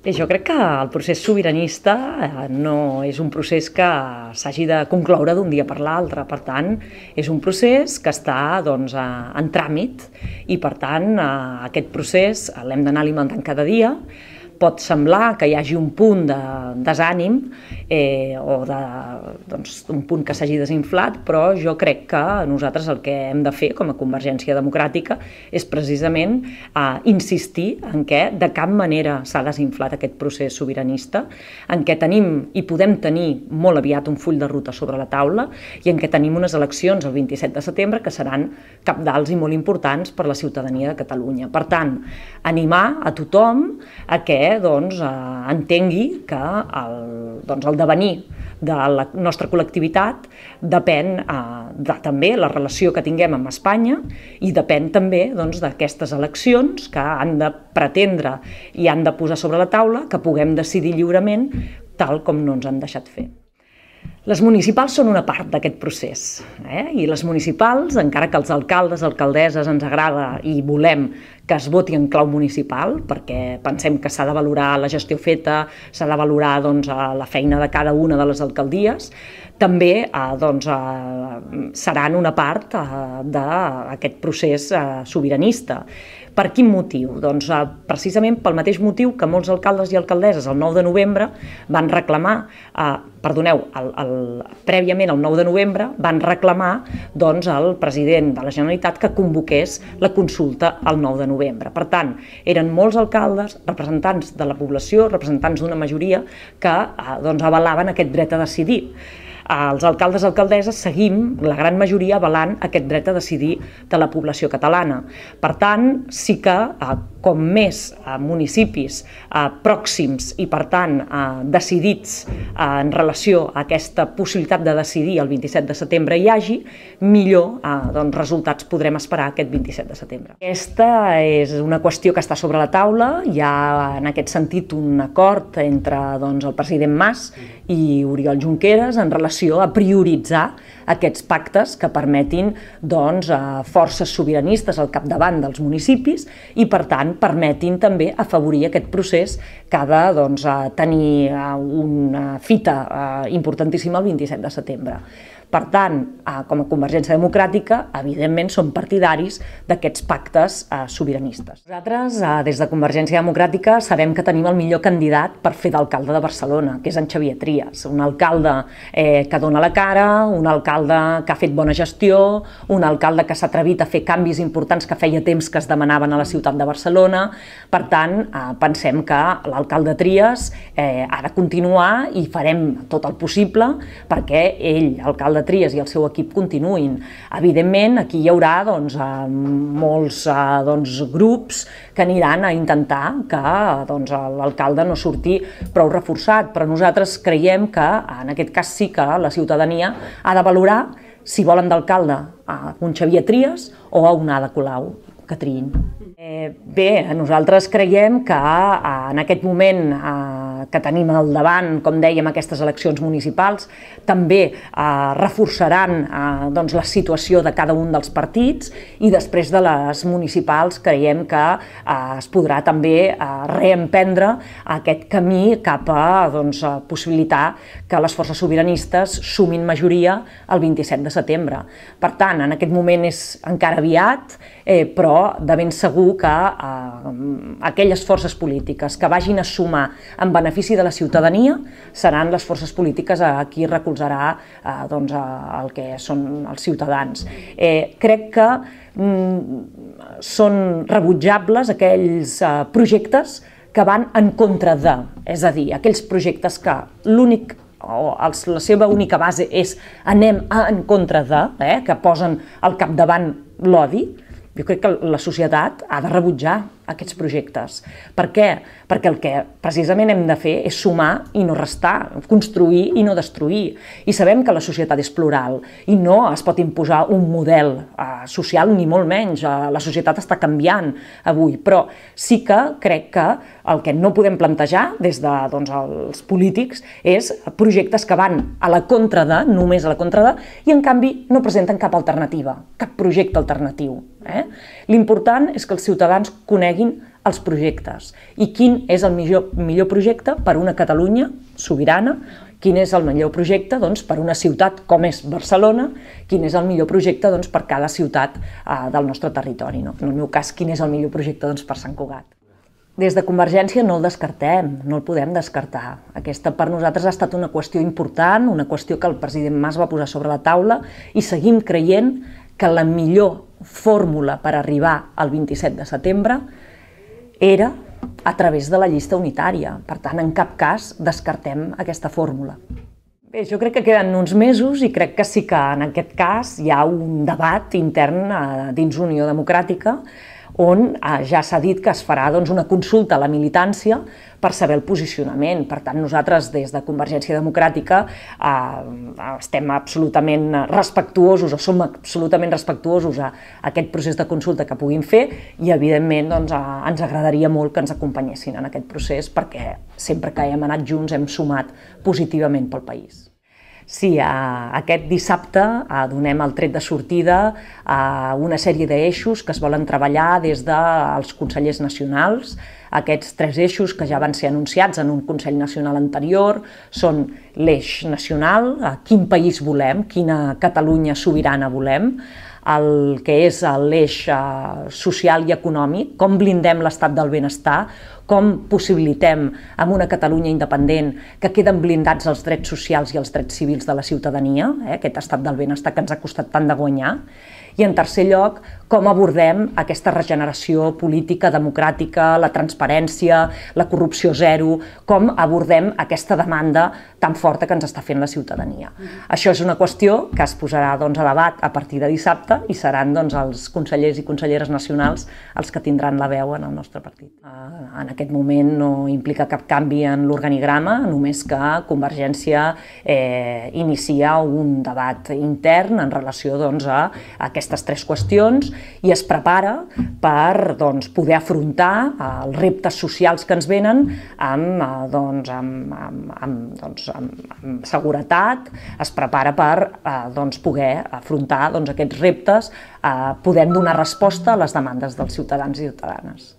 Bé, jo crec que el procés sobiranista eh, no és un procés que s'hagi de concloure d'un dia per l'altre. Per tant, és un procés que està doncs, en tràmit i, per tant, aquest procés l'hem d'anar alimentant cada dia pot semblar que hi hagi un punt de desànim eh, o de, doncs, un punt que s'hagi desinflat, però jo crec que nosaltres el que hem de fer com a Convergència Democràtica és precisament eh, insistir en què de cap manera s'ha desinflat aquest procés sobiranista, en què tenim i podem tenir molt aviat un full de ruta sobre la taula i en què tenim unes eleccions el 27 de setembre que seran capdals i molt importants per la ciutadania de Catalunya. Per tant, animar a tothom a que doncs, doncs, entengui que el, doncs, el devenir de la nostra col·lectivitat depèn eh, de també la relació que tinguem amb Espanya i depèn també doncs, d'aquestes doncs, eleccions que han de pretendre i han de posar sobre la taula que puguem decidir lliurement tal com no ens han deixat fer. Les municipals són una part d'aquest procés eh? i les municipals, encara que els alcaldes, alcaldesses ens agrada i volem que es voti en clau municipal, perquè pensem que s'ha de valorar la gestió feta, s'ha de valorar doncs, la feina de cada una de les alcaldies, també eh, doncs, eh, seran una part eh, d'aquest procés eh, sobiranista. Per quin motiu? Doncs eh, precisament pel mateix motiu que molts alcaldes i alcaldesses el 9 de novembre van reclamar, eh, perdoneu, el, el, prèviament el 9 de novembre van reclamar doncs, al president de la Generalitat que convoqués la consulta el 9 de novembre. Per tant, eren molts alcaldes, representants de la població, representants d'una majoria que eh, doncs, avalaven aquest dret a decidir els alcaldes i alcaldesses seguim, la gran majoria, avalant aquest dret a decidir de la població catalana. Per tant, sí que eh, com més eh, municipis eh, pròxims i, per tant, decidits en relació a aquesta possibilitat de decidir el 27 de setembre hi hagi, millor doncs, resultats podrem esperar aquest 27 de setembre. Aquesta és una qüestió que està sobre la taula. Hi ha, en aquest sentit, un acord entre doncs, el president Mas i Oriol Junqueras en relació atenció a prioritzar aquests pactes que permetin doncs, a forces sobiranistes al capdavant dels municipis i, per tant, permetin també afavorir aquest procés que ha de doncs, tenir una fita importantíssima el 27 de setembre. Per tant, com a Convergència Democràtica, evidentment som partidaris d'aquests pactes sobiranistes. Nosaltres, des de Convergència Democràtica, sabem que tenim el millor candidat per fer d'alcalde de Barcelona, que és en Xavier Trias, un alcalde eh, que dona la cara, un alcalde que ha fet bona gestió, un alcalde que s'ha atrevit a fer canvis importants que feia temps que es demanaven a la ciutat de Barcelona. Per tant, eh, pensem que l'alcalde Trias eh, ha de continuar i farem tot el possible perquè ell, alcalde Trias i el seu equip continuïn. Evidentment, aquí hi haurà doncs, eh, molts eh, doncs, grups que aniran a intentar que doncs, l'alcalde no surti prou reforçat, però nosaltres creiem que en aquest cas sí que la ciutadania ha de valorar si volen d'alcalde a un Xavier Trias o a un Ada Colau que triïn. Eh, bé, nosaltres creiem que eh, en aquest moment eh, que tenim al davant, com dèiem, aquestes eleccions municipals, també eh, reforçaran eh, doncs, la situació de cada un dels partits i després de les municipals creiem que eh, es podrà també eh, reemprendre aquest camí cap a doncs, possibilitar que les forces sobiranistes sumin majoria el 27 de setembre. Per tant, en aquest moment és encara aviat, eh, però de ben segur que eh, aquelles forces polítiques que vagin a sumar en benefici de la ciutadania seran les forces polítiques a qui recolzarà eh, doncs, a, el que són els ciutadans. Eh, crec que mm, són rebutjables aquells eh, projectes que van en contra de, és a dir, aquells projectes que l'únic o els, la seva única base és anem a en contra de, eh, que posen al capdavant l'odi, jo crec que la societat ha de rebutjar aquests projectes. Per què? Perquè el que precisament hem de fer és sumar i no restar, construir i no destruir. I sabem que la societat és plural i no es pot imposar un model eh, social ni molt menys. Eh, la societat està canviant avui, però sí que crec que el que no podem plantejar des de doncs, els polítics és projectes que van a la contra de, només a la contra de, i en canvi no presenten cap alternativa, cap projecte alternatiu. Eh? L'important és que els ciutadans coneguin els projectes i quin és el millor, millor projecte per una Catalunya sobirana, quin és el millor projecte doncs, per una ciutat com és Barcelona, quin és el millor projecte doncs, per cada ciutat eh, del nostre territori. No? En el meu cas, quin és el millor projecte doncs, per Sant Cugat. Des de Convergència no el descartem, no el podem descartar. Aquesta per nosaltres ha estat una qüestió important, una qüestió que el president Mas va posar sobre la taula i seguim creient que la millor fórmula per arribar al 27 de setembre era a través de la llista unitària. Per tant, en cap cas descartem aquesta fórmula. Bé, jo crec que queden uns mesos i crec que sí que en aquest cas hi ha un debat intern eh, dins Unió Democràtica on eh, ja s'ha dit que es farà doncs, una consulta a la militància per saber el posicionament. Per tant, nosaltres des de Convergència Democràtica eh, estem absolutament respectuosos o som absolutament respectuosos a, a aquest procés de consulta que puguin fer i, evidentment, doncs, a, eh, ens agradaria molt que ens acompanyessin en aquest procés perquè sempre que hem anat junts hem sumat positivament pel país. Sí, a, aquest dissabte a, donem el tret de sortida a una sèrie d'eixos que es volen treballar des dels consellers nacionals, aquests tres eixos que ja van ser anunciats en un Consell Nacional anterior són l'eix nacional, a quin país volem, quina Catalunya sobirana volem, el que és l'eix eh, social i econòmic, com blindem l'estat del benestar, com possibilitem amb una Catalunya independent que queden blindats els drets socials i els drets civils de la ciutadania, eh, aquest estat del benestar que ens ha costat tant de guanyar, i en tercer lloc, com abordem aquesta regeneració política, democràtica, la transparència, la corrupció zero, com abordem aquesta demanda tan forta que ens està fent la ciutadania. Mm-hmm. Això és una qüestió que es posarà doncs, a debat a partir de dissabte i seran doncs, els consellers i conselleres nacionals els que tindran la veu en el nostre partit. Ah, en aquest moment no implica cap canvi en l'organigrama, només que Convergència eh, inicia un debat intern en relació doncs, a aquesta aquestes tres qüestions i es prepara per doncs, poder afrontar eh, els reptes socials que ens venen amb, eh, doncs, amb, amb, amb, doncs, amb, amb seguretat, es prepara per eh, doncs, poder afrontar doncs, aquests reptes, eh, podem donar resposta a les demandes dels ciutadans i ciutadanes.